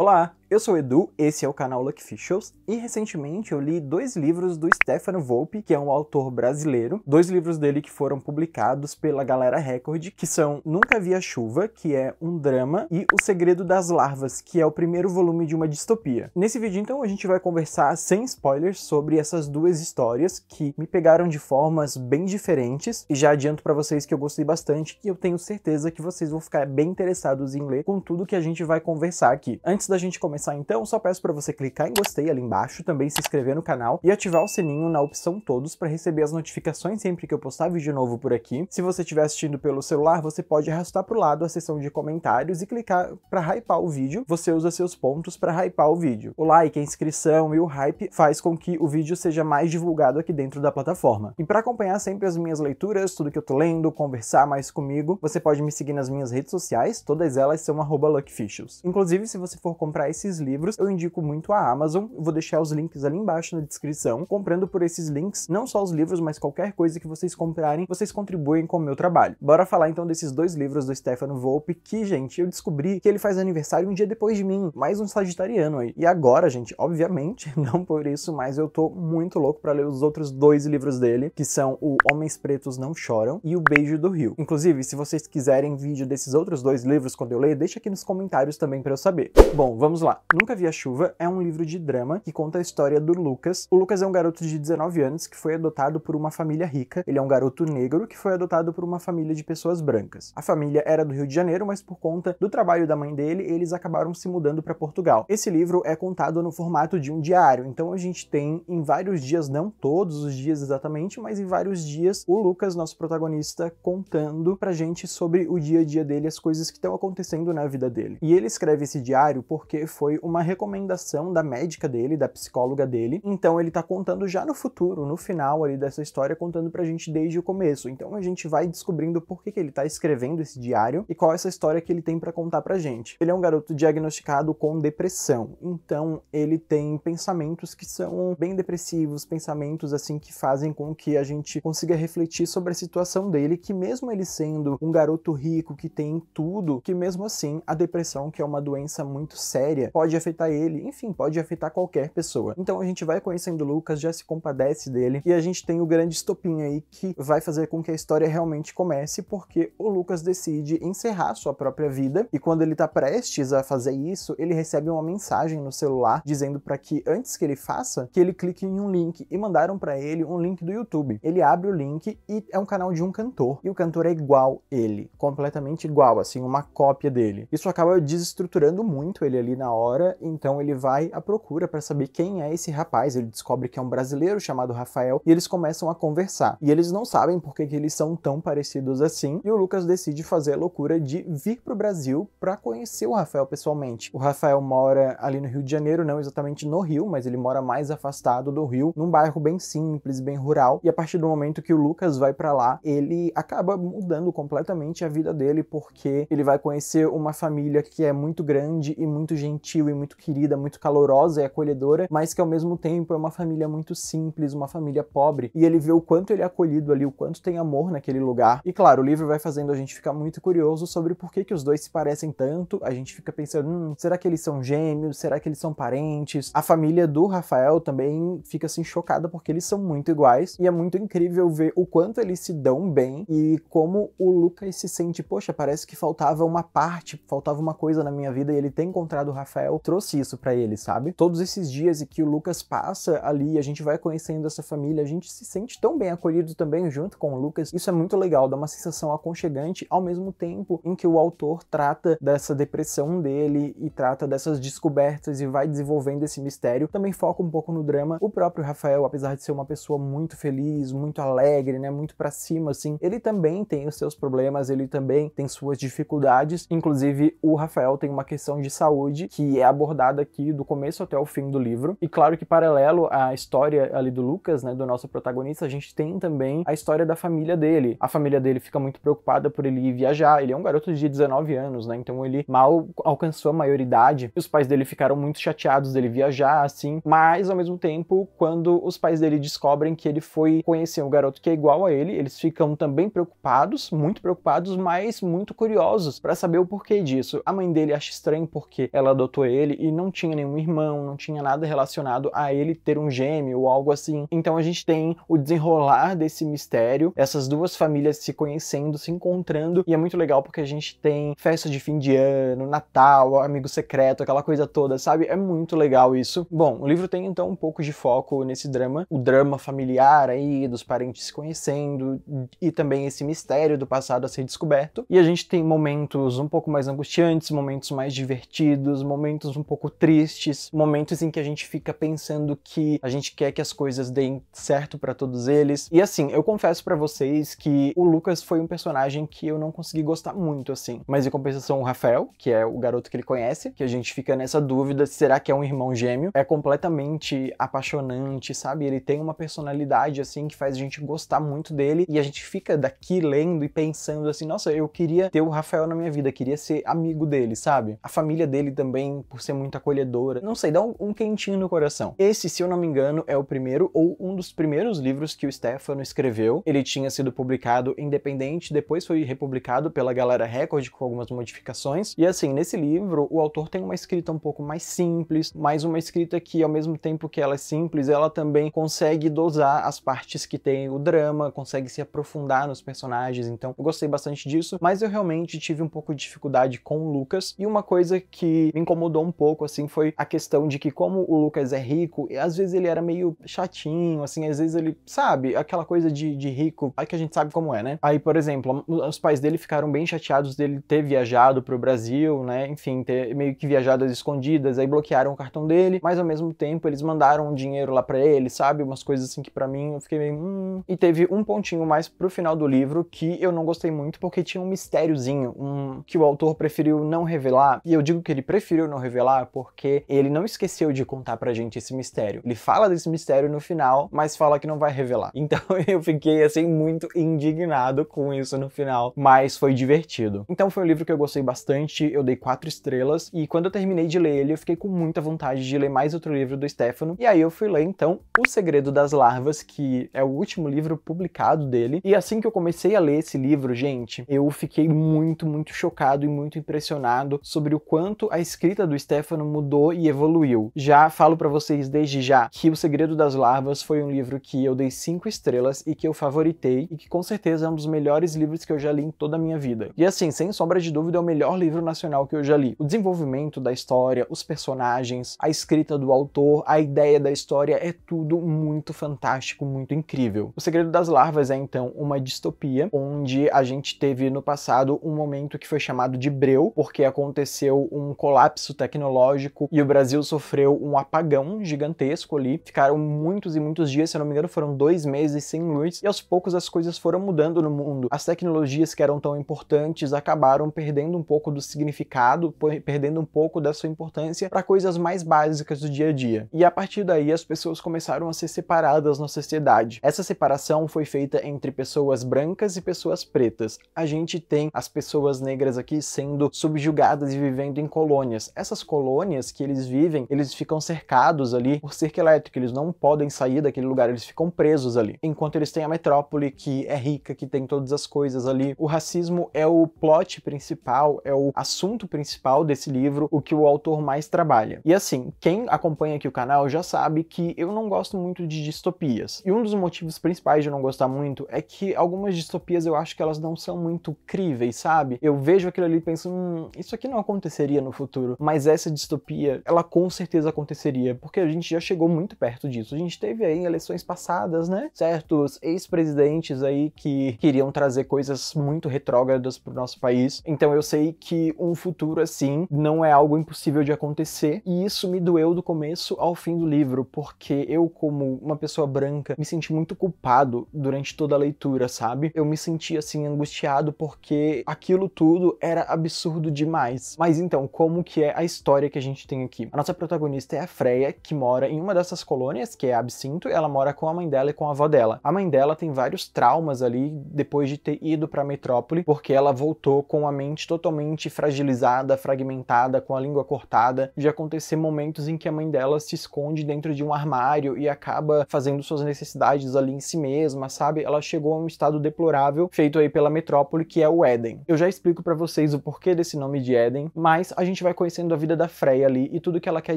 Olá, eu sou o Edu, esse é o canal Luck Fishels, e recentemente eu li dois livros do Stefano Volpe, que é um autor brasileiro, dois livros dele que foram publicados pela Galera Record, que são Nunca Vi a Chuva, que é um drama, e O Segredo das Larvas, que é o primeiro volume de uma distopia. Nesse vídeo, então, a gente vai conversar sem spoilers sobre essas duas histórias que me pegaram de formas bem diferentes, e já adianto para vocês que eu gostei bastante e eu tenho certeza que vocês vão ficar bem interessados em ler com tudo que a gente vai conversar aqui. Antes da gente começar então, só peço para você clicar em gostei ali embaixo, também se inscrever no canal e ativar o sininho na opção todos para receber as notificações sempre que eu postar vídeo novo por aqui. Se você estiver assistindo pelo celular, você pode arrastar para o lado a seção de comentários e clicar para hypear o vídeo. Você usa seus pontos para hypear o vídeo. O like, a inscrição e o hype faz com que o vídeo seja mais divulgado aqui dentro da plataforma. E para acompanhar sempre as minhas leituras, tudo que eu tô lendo, conversar mais comigo, você pode me seguir nas minhas redes sociais, todas elas são @luckfishes. Inclusive, se você for comprar esses livros, eu indico muito a Amazon. vou deixar os links ali embaixo na descrição. Comprando por esses links, não só os livros, mas qualquer coisa que vocês comprarem, vocês contribuem com o meu trabalho. Bora falar então desses dois livros do Stefano Volpe, que, gente, eu descobri que ele faz aniversário um dia depois de mim, mais um sagitariano aí. E agora, gente, obviamente, não por isso, mas eu tô muito louco para ler os outros dois livros dele, que são o Homens Pretos Não Choram e o Beijo do Rio. Inclusive, se vocês quiserem vídeo desses outros dois livros quando eu ler, deixa aqui nos comentários também para eu saber. Bom, vamos lá. Nunca Vi a Chuva é um livro de drama que conta a história do Lucas. O Lucas é um garoto de 19 anos que foi adotado por uma família rica. Ele é um garoto negro que foi adotado por uma família de pessoas brancas. A família era do Rio de Janeiro, mas por conta do trabalho da mãe dele, eles acabaram se mudando para Portugal. Esse livro é contado no formato de um diário, então a gente tem em vários dias, não todos os dias exatamente, mas em vários dias, o Lucas, nosso protagonista, contando pra gente sobre o dia a dia dele, as coisas que estão acontecendo na vida dele. E ele escreve esse diário porque foi uma recomendação da médica dele, da psicóloga dele. Então ele tá contando já no futuro, no final ali dessa história, contando pra gente desde o começo. Então a gente vai descobrindo por que, que ele tá escrevendo esse diário e qual é essa história que ele tem para contar pra gente. Ele é um garoto diagnosticado com depressão, então ele tem pensamentos que são bem depressivos, pensamentos assim que fazem com que a gente consiga refletir sobre a situação dele, que mesmo ele sendo um garoto rico que tem tudo, que mesmo assim a depressão, que é uma doença muito séria pode afetar ele, enfim, pode afetar qualquer pessoa. Então a gente vai conhecendo Lucas, já se compadece dele e a gente tem o grande estopim aí que vai fazer com que a história realmente comece, porque o Lucas decide encerrar sua própria vida e quando ele tá prestes a fazer isso, ele recebe uma mensagem no celular dizendo para que antes que ele faça, que ele clique em um link e mandaram para ele um link do YouTube. Ele abre o link e é um canal de um cantor e o cantor é igual ele, completamente igual, assim, uma cópia dele. Isso acaba desestruturando muito ele ele ali na hora, então ele vai à procura para saber quem é esse rapaz. Ele descobre que é um brasileiro chamado Rafael e eles começam a conversar. E eles não sabem por que, que eles são tão parecidos assim. E o Lucas decide fazer a loucura de vir para o Brasil para conhecer o Rafael pessoalmente. O Rafael mora ali no Rio de Janeiro, não exatamente no Rio, mas ele mora mais afastado do Rio, num bairro bem simples, bem rural. E a partir do momento que o Lucas vai para lá, ele acaba mudando completamente a vida dele porque ele vai conhecer uma família que é muito grande e muito muito gentil e muito querida, muito calorosa e acolhedora, mas que ao mesmo tempo é uma família muito simples, uma família pobre. E ele vê o quanto ele é acolhido ali, o quanto tem amor naquele lugar. E claro, o livro vai fazendo a gente ficar muito curioso sobre por que, que os dois se parecem tanto. A gente fica pensando, hum, será que eles são gêmeos? Será que eles são parentes? A família do Rafael também fica assim chocada porque eles são muito iguais. E é muito incrível ver o quanto eles se dão bem e como o Lucas se sente, poxa, parece que faltava uma parte, faltava uma coisa na minha vida e ele tem encontrado o Rafael trouxe isso para ele, sabe? Todos esses dias e que o Lucas passa ali, a gente vai conhecendo essa família, a gente se sente tão bem acolhido também junto com o Lucas. Isso é muito legal, dá uma sensação aconchegante ao mesmo tempo em que o autor trata dessa depressão dele e trata dessas descobertas e vai desenvolvendo esse mistério. Também foca um pouco no drama. O próprio Rafael, apesar de ser uma pessoa muito feliz, muito alegre, né, muito para cima assim, ele também tem os seus problemas, ele também tem suas dificuldades. Inclusive, o Rafael tem uma questão de saúde saúde que é abordada aqui do começo até o fim do livro. E claro que paralelo à história ali do Lucas, né, do nosso protagonista, a gente tem também a história da família dele. A família dele fica muito preocupada por ele ir viajar. Ele é um garoto de 19 anos, né? Então ele mal alcançou a maioridade. Os pais dele ficaram muito chateados dele viajar assim, mas ao mesmo tempo, quando os pais dele descobrem que ele foi conhecer um garoto que é igual a ele, eles ficam também preocupados, muito preocupados, mas muito curiosos para saber o porquê disso. A mãe dele acha estranho porque ela adotou ele e não tinha nenhum irmão, não tinha nada relacionado a ele ter um gêmeo ou algo assim. Então a gente tem o desenrolar desse mistério, essas duas famílias se conhecendo, se encontrando, e é muito legal porque a gente tem festa de fim de ano, Natal, amigo secreto, aquela coisa toda, sabe? É muito legal isso. Bom, o livro tem então um pouco de foco nesse drama, o drama familiar aí, dos parentes se conhecendo, e também esse mistério do passado a ser descoberto. E a gente tem momentos um pouco mais angustiantes, momentos mais divertidos divertidos, momentos um pouco tristes, momentos em que a gente fica pensando que a gente quer que as coisas deem certo para todos eles. E assim, eu confesso para vocês que o Lucas foi um personagem que eu não consegui gostar muito assim. Mas em compensação o Rafael, que é o garoto que ele conhece, que a gente fica nessa dúvida será que é um irmão gêmeo? É completamente apaixonante, sabe? Ele tem uma personalidade assim que faz a gente gostar muito dele e a gente fica daqui lendo e pensando assim, nossa, eu queria ter o Rafael na minha vida, queria ser amigo dele, sabe? A família dele dele também por ser muito acolhedora. Não sei, dá um, um quentinho no coração. Esse, se eu não me engano, é o primeiro ou um dos primeiros livros que o Stefano escreveu. Ele tinha sido publicado independente, depois foi republicado pela Galera Record com algumas modificações. E assim, nesse livro, o autor tem uma escrita um pouco mais simples, mas uma escrita que, ao mesmo tempo que ela é simples, ela também consegue dosar as partes que tem o drama, consegue se aprofundar nos personagens. Então, eu gostei bastante disso, mas eu realmente tive um pouco de dificuldade com o Lucas. E uma coisa que me incomodou um pouco, assim, foi a questão de que como o Lucas é rico, às vezes ele era meio chatinho, assim, às vezes ele, sabe, aquela coisa de, de rico, aí que a gente sabe como é, né? Aí, por exemplo, os pais dele ficaram bem chateados dele ter viajado pro Brasil, né? Enfim, ter meio que viajado às escondidas, aí bloquearam o cartão dele, mas ao mesmo tempo eles mandaram um dinheiro lá para ele, sabe? Umas coisas assim que para mim eu fiquei meio, hum... E teve um pontinho mais pro final do livro que eu não gostei muito porque tinha um mistériozinho, um que o autor preferiu não revelar, e eu digo que ele ele preferiu não revelar porque ele não esqueceu de contar pra gente esse mistério. Ele fala desse mistério no final, mas fala que não vai revelar. Então eu fiquei assim muito indignado com isso no final, mas foi divertido. Então foi um livro que eu gostei bastante, eu dei quatro estrelas e quando eu terminei de ler ele, eu fiquei com muita vontade de ler mais outro livro do Stefano. E aí eu fui ler então O Segredo das Larvas, que é o último livro publicado dele. E assim que eu comecei a ler esse livro, gente, eu fiquei muito, muito chocado e muito impressionado sobre o quanto a escrita do Stefano mudou e evoluiu. Já falo para vocês desde já que O Segredo das Larvas foi um livro que eu dei cinco estrelas e que eu favoritei e que com certeza é um dos melhores livros que eu já li em toda a minha vida. E assim, sem sombra de dúvida, é o melhor livro nacional que eu já li. O desenvolvimento da história, os personagens, a escrita do autor, a ideia da história é tudo muito fantástico, muito incrível. O Segredo das Larvas é então uma distopia onde a gente teve no passado um momento que foi chamado de breu, porque aconteceu um colapso tecnológico e o Brasil sofreu um apagão gigantesco ali. Ficaram muitos e muitos dias, se eu não me engano, foram dois meses sem luz e aos poucos as coisas foram mudando no mundo. As tecnologias que eram tão importantes acabaram perdendo um pouco do significado, perdendo um pouco da sua importância para coisas mais básicas do dia a dia. E a partir daí as pessoas começaram a ser separadas na sociedade. Essa separação foi feita entre pessoas brancas e pessoas pretas. A gente tem as pessoas negras aqui sendo subjugadas e vivendo em colônias colônias. Essas colônias que eles vivem, eles ficam cercados ali por cerca elétrica, eles não podem sair daquele lugar, eles ficam presos ali. Enquanto eles têm a metrópole que é rica, que tem todas as coisas ali. O racismo é o plot principal, é o assunto principal desse livro, o que o autor mais trabalha. E assim, quem acompanha aqui o canal já sabe que eu não gosto muito de distopias. E um dos motivos principais de não gostar muito é que algumas distopias eu acho que elas não são muito críveis, sabe? Eu vejo aquilo ali e penso, hum, isso aqui não aconteceria no futuro, mas essa distopia, ela com certeza aconteceria, porque a gente já chegou muito perto disso. A gente teve aí eleições passadas, né? Certos ex-presidentes aí que queriam trazer coisas muito retrógradas para o nosso país. Então eu sei que um futuro assim não é algo impossível de acontecer, e isso me doeu do começo ao fim do livro, porque eu, como uma pessoa branca, me senti muito culpado durante toda a leitura, sabe? Eu me senti assim angustiado porque aquilo tudo era absurdo demais. Mas então, como como que é a história que a gente tem aqui. A nossa protagonista é a Freya, que mora em uma dessas colônias, que é Absinto, ela mora com a mãe dela e com a avó dela. A mãe dela tem vários traumas ali depois de ter ido para a metrópole, porque ela voltou com a mente totalmente fragilizada, fragmentada, com a língua cortada, de acontecer momentos em que a mãe dela se esconde dentro de um armário e acaba fazendo suas necessidades ali em si mesma, sabe? Ela chegou a um estado deplorável feito aí pela metrópole, que é o Éden. Eu já explico para vocês o porquê desse nome de Éden, mas a gente vai conhecendo a vida da Freya ali e tudo que ela quer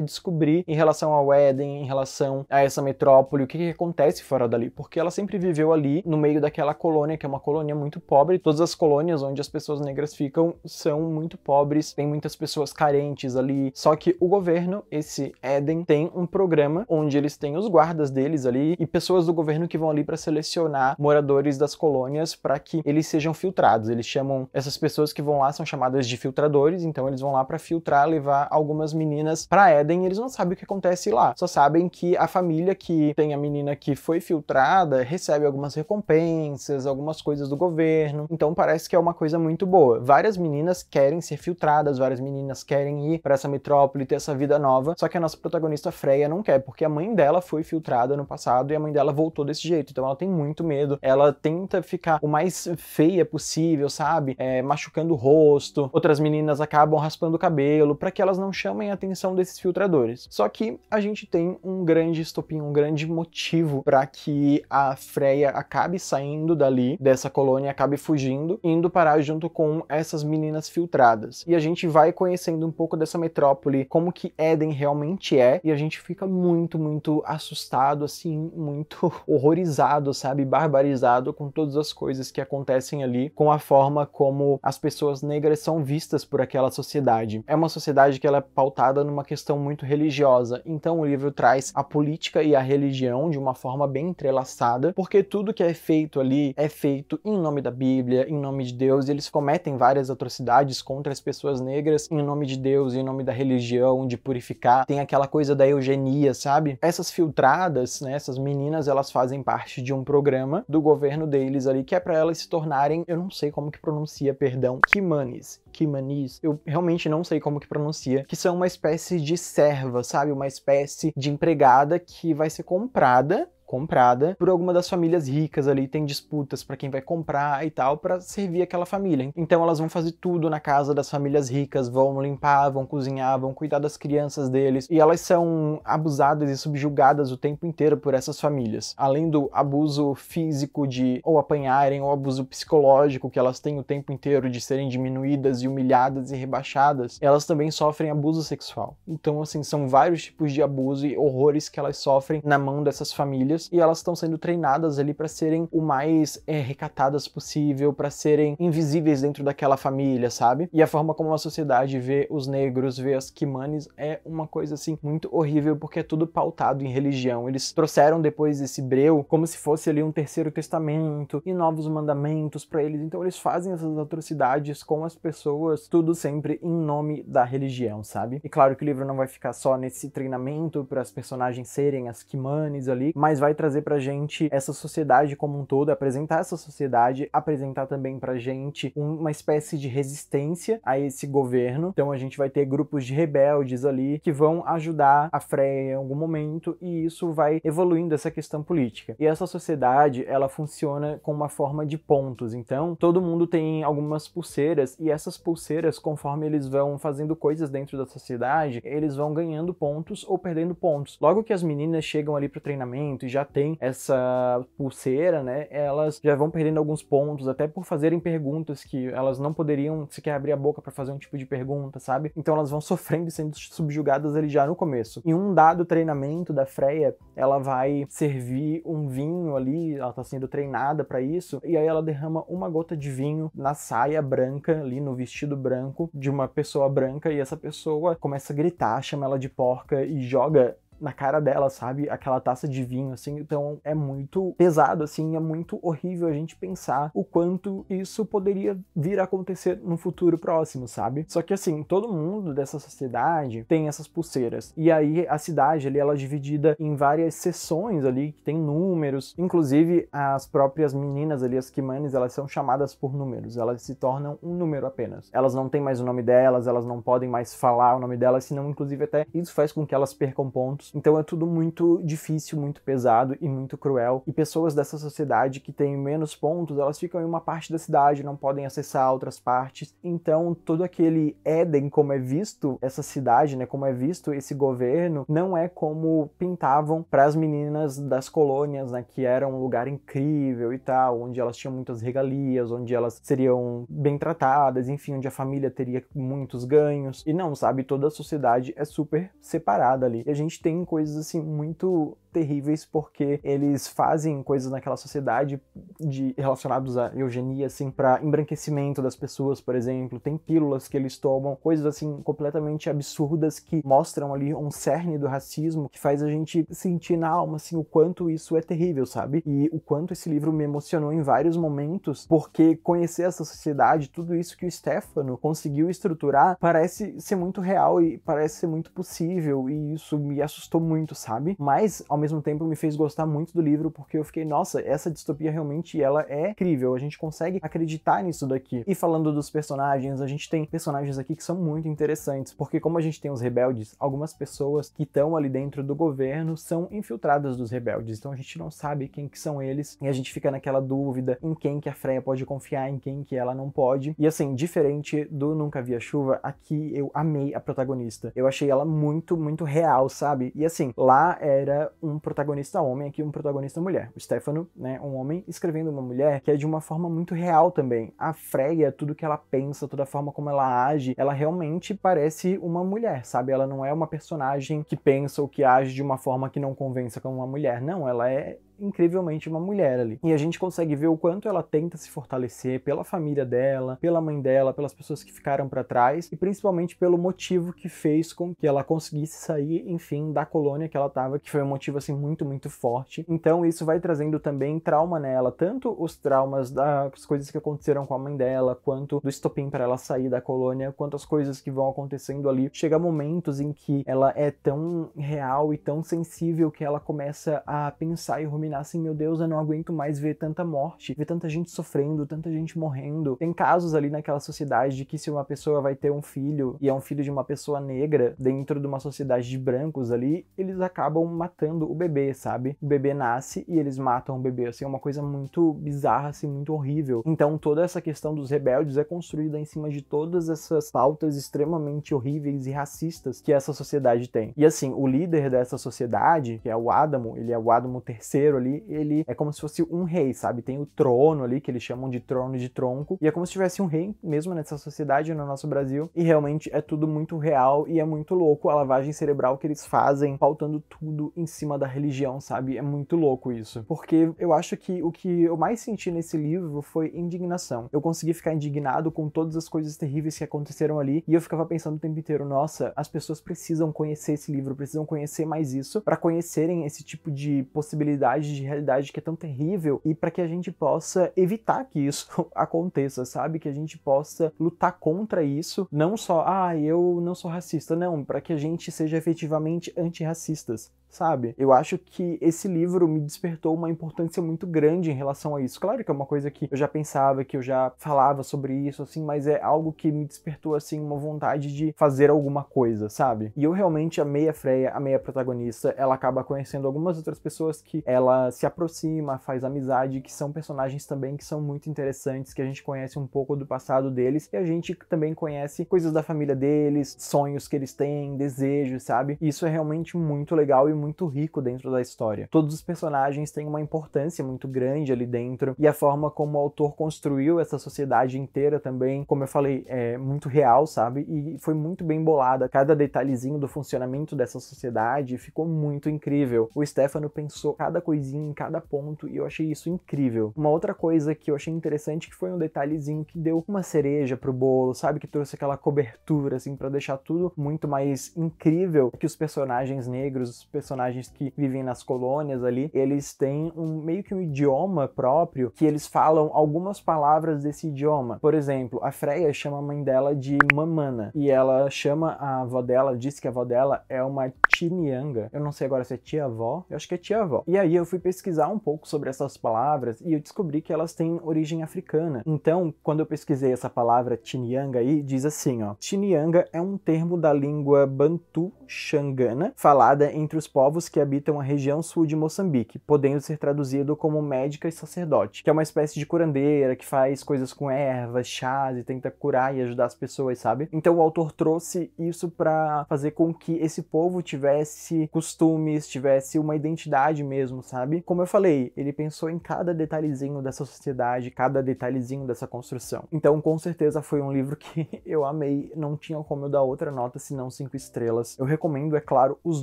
descobrir em relação ao Éden, em relação a essa metrópole, o que, que acontece fora dali, porque ela sempre viveu ali no meio daquela colônia, que é uma colônia muito pobre. Todas as colônias onde as pessoas negras ficam são muito pobres, tem muitas pessoas carentes ali. Só que o governo, esse Éden, tem um programa onde eles têm os guardas deles ali e pessoas do governo que vão ali para selecionar moradores das colônias para que eles sejam filtrados. Eles chamam essas pessoas que vão lá são chamadas de filtradores, então eles vão lá para filtrar, levar algumas meninas para Éden, eles não sabem o que acontece lá. Só sabem que a família que tem a menina que foi filtrada recebe algumas recompensas, algumas coisas do governo. Então parece que é uma coisa muito boa. Várias meninas querem ser filtradas, várias meninas querem ir para essa metrópole ter essa vida nova, só que a nossa protagonista Freya não quer, porque a mãe dela foi filtrada no passado e a mãe dela voltou desse jeito. Então ela tem muito medo, ela tenta ficar o mais feia possível, sabe? É, machucando o rosto. Outras meninas acabam raspando o cabelo cabelo, para que elas não chamem a atenção desses filtradores. Só que a gente tem um grande estopim, um grande motivo para que a Freya acabe saindo dali, dessa colônia, acabe fugindo, indo parar junto com essas meninas filtradas. E a gente vai conhecendo um pouco dessa metrópole, como que Eden realmente é, e a gente fica muito, muito assustado, assim, muito horrorizado, sabe? Barbarizado com todas as coisas que acontecem ali, com a forma como as pessoas negras são vistas por aquela sociedade é uma sociedade que ela é pautada numa questão muito religiosa. Então o livro traz a política e a religião de uma forma bem entrelaçada, porque tudo que é feito ali é feito em nome da Bíblia, em nome de Deus, e eles cometem várias atrocidades contra as pessoas negras em nome de Deus, em nome da religião, de purificar. Tem aquela coisa da eugenia, sabe? Essas filtradas, né, essas meninas, elas fazem parte de um programa do governo deles ali que é para elas se tornarem, eu não sei como que pronuncia, perdão, Kimanis, Kimanis. Eu realmente não sei sei como que pronuncia, que são uma espécie de serva, sabe? Uma espécie de empregada que vai ser comprada comprada por alguma das famílias ricas ali, tem disputas para quem vai comprar e tal, para servir aquela família. Então elas vão fazer tudo na casa das famílias ricas, vão limpar, vão cozinhar, vão cuidar das crianças deles, e elas são abusadas e subjugadas o tempo inteiro por essas famílias. Além do abuso físico de ou apanharem, ou abuso psicológico que elas têm o tempo inteiro de serem diminuídas e humilhadas e rebaixadas, elas também sofrem abuso sexual. Então assim, são vários tipos de abuso e horrores que elas sofrem na mão dessas famílias e elas estão sendo treinadas ali para serem o mais é, recatadas possível, para serem invisíveis dentro daquela família, sabe? E a forma como a sociedade vê os negros, vê as quimanes é uma coisa assim muito horrível porque é tudo pautado em religião. Eles trouxeram depois esse breu como se fosse ali um terceiro testamento e novos mandamentos para eles. Então eles fazem essas atrocidades com as pessoas, tudo sempre em nome da religião, sabe? E claro que o livro não vai ficar só nesse treinamento para as personagens serem as quimanes ali, mas vai trazer pra gente essa sociedade como um todo, apresentar essa sociedade, apresentar também pra gente uma espécie de resistência a esse governo. Então a gente vai ter grupos de rebeldes ali que vão ajudar a Freya em algum momento e isso vai evoluindo essa questão política. E essa sociedade, ela funciona com uma forma de pontos. Então, todo mundo tem algumas pulseiras e essas pulseiras, conforme eles vão fazendo coisas dentro da sociedade, eles vão ganhando pontos ou perdendo pontos. Logo que as meninas chegam ali pro treinamento e já tem essa pulseira, né, elas já vão perdendo alguns pontos, até por fazerem perguntas que elas não poderiam sequer abrir a boca para fazer um tipo de pergunta, sabe? Então elas vão sofrendo e sendo subjugadas ali já no começo. Em um dado treinamento da Freya, ela vai servir um vinho ali, ela tá sendo treinada para isso, e aí ela derrama uma gota de vinho na saia branca, ali no vestido branco de uma pessoa branca, e essa pessoa começa a gritar, chama ela de porca e joga na cara dela, sabe? Aquela taça de vinho, assim. Então é muito pesado, assim, é muito horrível a gente pensar o quanto isso poderia vir a acontecer no futuro próximo, sabe? Só que assim, todo mundo dessa sociedade tem essas pulseiras. E aí a cidade ali, ela é dividida em várias seções ali, que tem números. Inclusive, as próprias meninas ali, as Kimanes, elas são chamadas por números. Elas se tornam um número apenas. Elas não têm mais o nome delas, elas não podem mais falar o nome delas, senão, inclusive, até isso faz com que elas percam pontos então é tudo muito difícil, muito pesado e muito cruel. E pessoas dessa sociedade que têm menos pontos, elas ficam em uma parte da cidade, não podem acessar outras partes. Então todo aquele Éden, como é visto essa cidade, né, como é visto esse governo, não é como pintavam para as meninas das colônias, né, que era um lugar incrível e tal, onde elas tinham muitas regalias, onde elas seriam bem tratadas, enfim, onde a família teria muitos ganhos. E não, sabe, toda a sociedade é super separada ali. E a gente tem tem coisas assim muito terríveis porque eles fazem coisas naquela sociedade de relacionados à eugenia assim para embranquecimento das pessoas, por exemplo, tem pílulas que eles tomam, coisas assim completamente absurdas que mostram ali um cerne do racismo que faz a gente sentir na alma assim o quanto isso é terrível, sabe? E o quanto esse livro me emocionou em vários momentos porque conhecer essa sociedade, tudo isso que o Stefano conseguiu estruturar parece ser muito real e parece ser muito possível e isso me assustou assustou muito, sabe? Mas ao mesmo tempo me fez gostar muito do livro porque eu fiquei, nossa, essa distopia realmente ela é incrível, a gente consegue acreditar nisso daqui. E falando dos personagens, a gente tem personagens aqui que são muito interessantes, porque como a gente tem os rebeldes, algumas pessoas que estão ali dentro do governo são infiltradas dos rebeldes, então a gente não sabe quem que são eles e a gente fica naquela dúvida em quem que a Freya pode confiar, em quem que ela não pode. E assim, diferente do Nunca Vi a Chuva, aqui eu amei a protagonista. Eu achei ela muito, muito real, sabe? E assim, lá era um protagonista homem, aqui um protagonista mulher. O Stefano, né, um homem, escrevendo uma mulher que é de uma forma muito real também. A Freya, tudo que ela pensa, toda a forma como ela age, ela realmente parece uma mulher, sabe? Ela não é uma personagem que pensa ou que age de uma forma que não convença como uma mulher. Não, ela é incrivelmente uma mulher ali. E a gente consegue ver o quanto ela tenta se fortalecer pela família dela, pela mãe dela, pelas pessoas que ficaram para trás e principalmente pelo motivo que fez com que ela conseguisse sair, enfim, da colônia que ela tava, que foi um motivo assim muito, muito forte. Então isso vai trazendo também trauma nela, tanto os traumas das coisas que aconteceram com a mãe dela, quanto do estopim para ela sair da colônia, quanto as coisas que vão acontecendo ali. Chega momentos em que ela é tão real e tão sensível que ela começa a pensar e ruminar olhar assim, meu Deus, eu não aguento mais ver tanta morte, ver tanta gente sofrendo, tanta gente morrendo. Tem casos ali naquela sociedade de que se uma pessoa vai ter um filho e é um filho de uma pessoa negra dentro de uma sociedade de brancos ali, eles acabam matando o bebê, sabe? O bebê nasce e eles matam o bebê, assim, é uma coisa muito bizarra, assim, muito horrível. Então toda essa questão dos rebeldes é construída em cima de todas essas pautas extremamente horríveis e racistas que essa sociedade tem. E assim, o líder dessa sociedade, que é o Adamo, ele é o Adamo III, ali, ele é como se fosse um rei, sabe? Tem o trono ali, que eles chamam de trono de tronco, e é como se tivesse um rei mesmo nessa sociedade, no nosso Brasil, e realmente é tudo muito real e é muito louco a lavagem cerebral que eles fazem, pautando tudo em cima da religião, sabe? É muito louco isso. Porque eu acho que o que eu mais senti nesse livro foi indignação. Eu consegui ficar indignado com todas as coisas terríveis que aconteceram ali, e eu ficava pensando o tempo inteiro, nossa, as pessoas precisam conhecer esse livro, precisam conhecer mais isso, para conhecerem esse tipo de possibilidade de realidade que é tão terrível e para que a gente possa evitar que isso aconteça, sabe? Que a gente possa lutar contra isso, não só, ah, eu não sou racista, não, para que a gente seja efetivamente antirracistas sabe? Eu acho que esse livro me despertou uma importância muito grande em relação a isso. Claro que é uma coisa que eu já pensava, que eu já falava sobre isso, assim, mas é algo que me despertou, assim, uma vontade de fazer alguma coisa, sabe? E eu realmente amei a Freya, amei a protagonista. Ela acaba conhecendo algumas outras pessoas que ela se aproxima, faz amizade, que são personagens também que são muito interessantes, que a gente conhece um pouco do passado deles e a gente também conhece coisas da família deles, sonhos que eles têm, desejos, sabe? E isso é realmente muito legal e muito rico dentro da história. Todos os personagens têm uma importância muito grande ali dentro e a forma como o autor construiu essa sociedade inteira também, como eu falei, é muito real, sabe? E foi muito bem bolada. Cada detalhezinho do funcionamento dessa sociedade ficou muito incrível. O Stefano pensou cada coisinha em cada ponto e eu achei isso incrível. Uma outra coisa que eu achei interessante que foi um detalhezinho que deu uma cereja pro bolo, sabe? Que trouxe aquela cobertura assim para deixar tudo muito mais incrível que os personagens negros, os personagens personagens que vivem nas colônias ali, eles têm um meio que um idioma próprio que eles falam algumas palavras desse idioma. Por exemplo, a Freya chama a mãe dela de Mamana e ela chama a avó dela, diz que a avó dela é uma Tinianga. Eu não sei agora se é tia-avó, eu acho que é tia-avó. E aí eu fui pesquisar um pouco sobre essas palavras e eu descobri que elas têm origem africana. Então, quando eu pesquisei essa palavra Tinianga aí, diz assim, ó. Tinianga é um termo da língua Bantu Xangana, falada entre os povos povos que habitam a região sul de Moçambique, podendo ser traduzido como médica e sacerdote, que é uma espécie de curandeira que faz coisas com ervas, chás e tenta curar e ajudar as pessoas, sabe? Então o autor trouxe isso para fazer com que esse povo tivesse costumes, tivesse uma identidade mesmo, sabe? Como eu falei, ele pensou em cada detalhezinho dessa sociedade, cada detalhezinho dessa construção. Então, com certeza foi um livro que eu amei, não tinha como eu dar outra nota senão cinco estrelas. Eu recomendo, é claro, os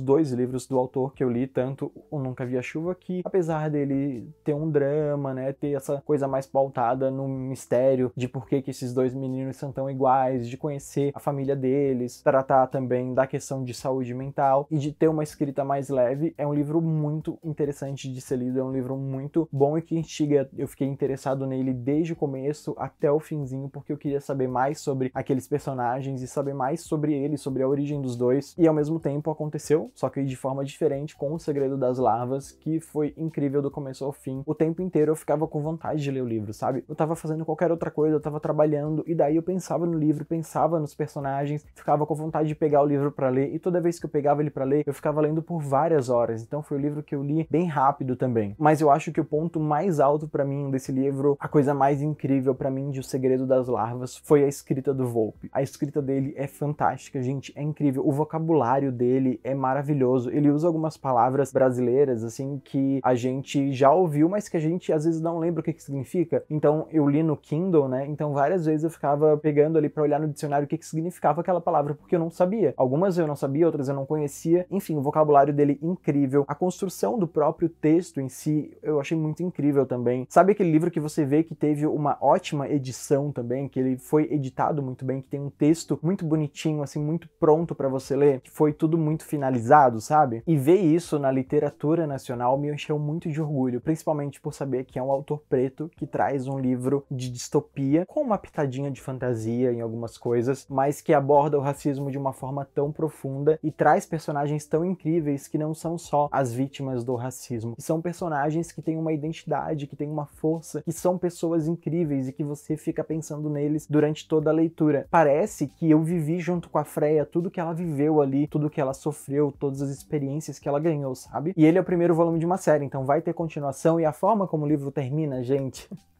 dois livros do autor autor que eu li tanto o Nunca Vi a Chuva, que apesar dele ter um drama, né, ter essa coisa mais pautada no mistério de por que, que esses dois meninos são tão iguais, de conhecer a família deles, tratar também da questão de saúde mental e de ter uma escrita mais leve, é um livro muito interessante de ser lido, é um livro muito bom e que instiga. Eu fiquei interessado nele desde o começo até o finzinho, porque eu queria saber mais sobre aqueles personagens e saber mais sobre eles, sobre a origem dos dois, e ao mesmo tempo aconteceu, só que de forma diferente com O Segredo das Larvas, que foi incrível do começo ao fim. O tempo inteiro eu ficava com vontade de ler o livro, sabe? Eu tava fazendo qualquer outra coisa, eu tava trabalhando, e daí eu pensava no livro, pensava nos personagens, ficava com vontade de pegar o livro para ler, e toda vez que eu pegava ele para ler, eu ficava lendo por várias horas. Então foi um livro que eu li bem rápido também. Mas eu acho que o ponto mais alto para mim desse livro, a coisa mais incrível para mim de O Segredo das Larvas, foi a escrita do Volpe. A escrita dele é fantástica, gente, é incrível. O vocabulário dele é maravilhoso. Ele usa menos algumas palavras brasileiras, assim, que a gente já ouviu, mas que a gente às vezes não lembra o que, que significa. Então, eu li no Kindle, né? Então, várias vezes eu ficava pegando ali para olhar no dicionário o que, que significava aquela palavra, porque eu não sabia. Algumas eu não sabia, outras eu não conhecia. Enfim, o vocabulário dele incrível. A construção do próprio texto em si, eu achei muito incrível também. Sabe aquele livro que você vê que teve uma ótima edição também, que ele foi editado muito bem, que tem um texto muito bonitinho, assim, muito pronto para você ler, que foi tudo muito finalizado, sabe? E ver isso na literatura nacional me encheu muito de orgulho, principalmente por saber que é um autor preto que traz um livro de distopia com uma pitadinha de fantasia em algumas coisas, mas que aborda o racismo de uma forma tão profunda e traz personagens tão incríveis que não são só as vítimas do racismo, são personagens que têm uma identidade, que têm uma força, que são pessoas incríveis e que você fica pensando neles durante toda a leitura. Parece que eu vivi junto com a Freya tudo que ela viveu ali, tudo que ela sofreu, todas as experiências que ela ganhou, sabe? E ele é o primeiro volume de uma série, então vai ter continuação e a forma como o livro termina, gente.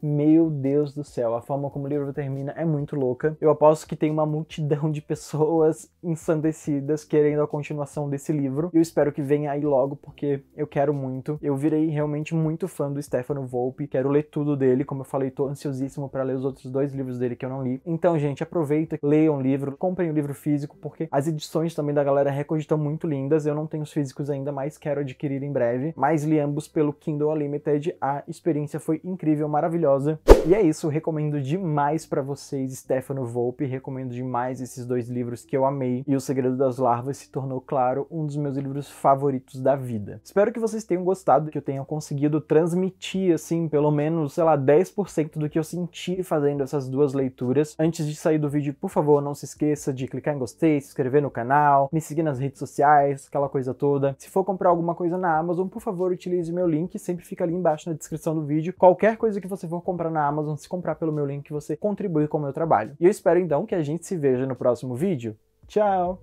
Meu Deus do céu, a forma como o livro termina é muito louca. Eu aposto que tem uma multidão de pessoas ensandecidas querendo a continuação desse livro. Eu espero que venha aí logo, porque eu quero muito. Eu virei realmente muito fã do Stefano Volpe, quero ler tudo dele. Como eu falei, tô ansiosíssimo para ler os outros dois livros dele que eu não li. Então, gente, aproveita, leiam um o livro, comprem o um livro físico, porque as edições também da galera Record estão muito lindas. Eu não tenho os físicos ainda, mas quero adquirir em breve. Mas li ambos pelo Kindle Unlimited. A experiência foi incrível incrível, maravilhosa. E é isso, recomendo demais para vocês Stefano Volpe, recomendo demais esses dois livros que eu amei. E O Segredo das Larvas se tornou, claro, um dos meus livros favoritos da vida. Espero que vocês tenham gostado, que eu tenha conseguido transmitir, assim, pelo menos, sei lá, 10% do que eu senti fazendo essas duas leituras. Antes de sair do vídeo, por favor, não se esqueça de clicar em gostei, se inscrever no canal, me seguir nas redes sociais, aquela coisa toda. Se for comprar alguma coisa na Amazon, por favor, utilize meu link, sempre fica ali embaixo na descrição do vídeo. Qualquer coisa coisa que você for comprar na Amazon, se comprar pelo meu link, você contribui com o meu trabalho. E eu espero então que a gente se veja no próximo vídeo. Tchau!